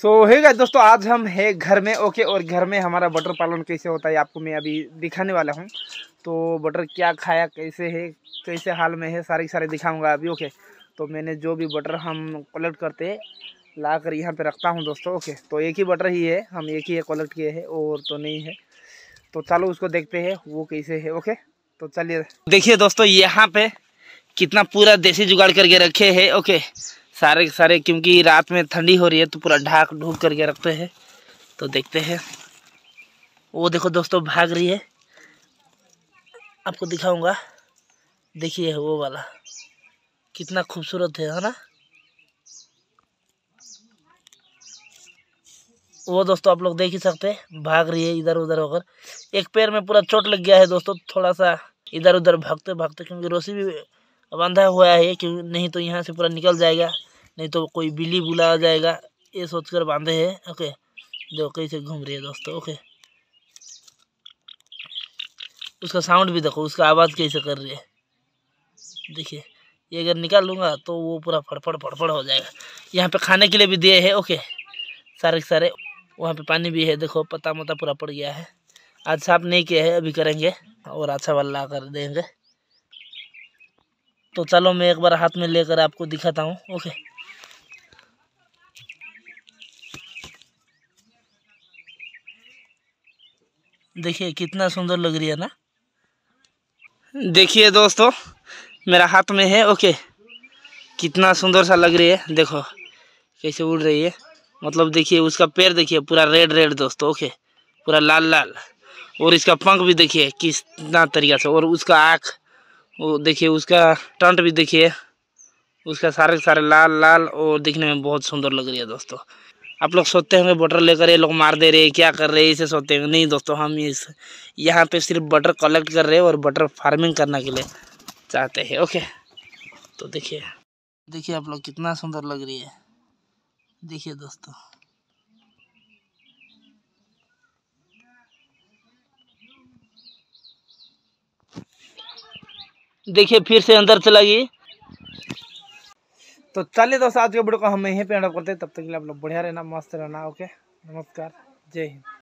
सो है दोस्तों आज हम है घर में ओके और घर में हमारा बटर पालन कैसे होता है आपको मैं अभी दिखाने वाला हूँ तो बटर क्या खाया कैसे है कैसे हाल में है सारे सारे दिखाऊंगा अभी ओके तो मैंने जो भी बटर हम कलेक्ट करते ला कर यहाँ पर रखता हूँ दोस्तों ओके तो एक ही बटर ही है हम एक ही कलेक्ट किए हैं और तो नहीं है तो चलो उसको देखते हैं वो कैसे है ओके तो चलिए देखिए दोस्तों यहाँ पे कितना पूरा देसी जुगाड़ करके रखे है ओके सारे के सारे क्योंकि रात में ठंडी हो रही है तो पूरा ढाक ढूक करके रखते हैं तो देखते हैं वो देखो दोस्तों भाग रही है आपको दिखाऊंगा देखिए वो वाला कितना खूबसूरत है है ना वो दोस्तों आप लोग देख ही सकते हैं भाग रही है इधर उधर होकर एक पैर में पूरा चोट लग गया है दोस्तों थोड़ा सा इधर उधर भागते भागते क्योंकि रोसी भी बांधा हुआ है क्यों नहीं तो यहाँ से पूरा निकल जाएगा नहीं तो कोई बिल्ली बुला जाएगा ये सोच कर बांधे है ओके देखो कैसे घूम रही है दोस्तों ओके उसका साउंड भी देखो उसका आवाज़ कैसे कर रही है देखिए ये अगर निकाल लूँगा तो वो पूरा फड़फड़ फड़फड़ हो जाएगा यहाँ पे खाने के लिए भी दिए है ओके सारे के सारे वहाँ पे पानी भी है देखो पता मता पूरा पड़ गया है आज साफ नहीं किया है अभी करेंगे और अच्छा वाला कर देंगे तो चलो मैं एक बार हाथ में लेकर आपको दिखाता हूँ ओके देखिए कितना सुंदर लग रही है ना देखिए दोस्तों मेरा हाथ में है ओके कितना सुंदर सा लग रही है देखो कैसे उड़ रही है मतलब देखिए उसका पैर देखिए पूरा रेड रेड दोस्तों ओके पूरा लाल लाल और इसका पंख भी देखिए कितना तरीका से और उसका आँख वो देखिए उसका टंट भी देखिए उसका सारे सारे लाल लाल और दिखने में बहुत सुंदर लग रही है दोस्तों आप लोग सोचते होंगे बटर लेकर ये लोग मार दे रहे हैं क्या कर रहे हैं इसे सोचते होंगे नहीं दोस्तों हम इस यहाँ पे सिर्फ बटर कलेक्ट कर रहे हैं और बटर फार्मिंग करने के लिए चाहते हैं ओके तो देखिए देखिए आप लोग कितना सुंदर लग रही है देखिए दोस्तों देखिए फिर से अंदर चला गई तो चलिए दोस्तों आज के वीडियो को हम यहीं पे एंड करते हैं तब तक के लिए आप लोग बढ़िया रहना मस्त रहना ओके नमस्कार जय हिंद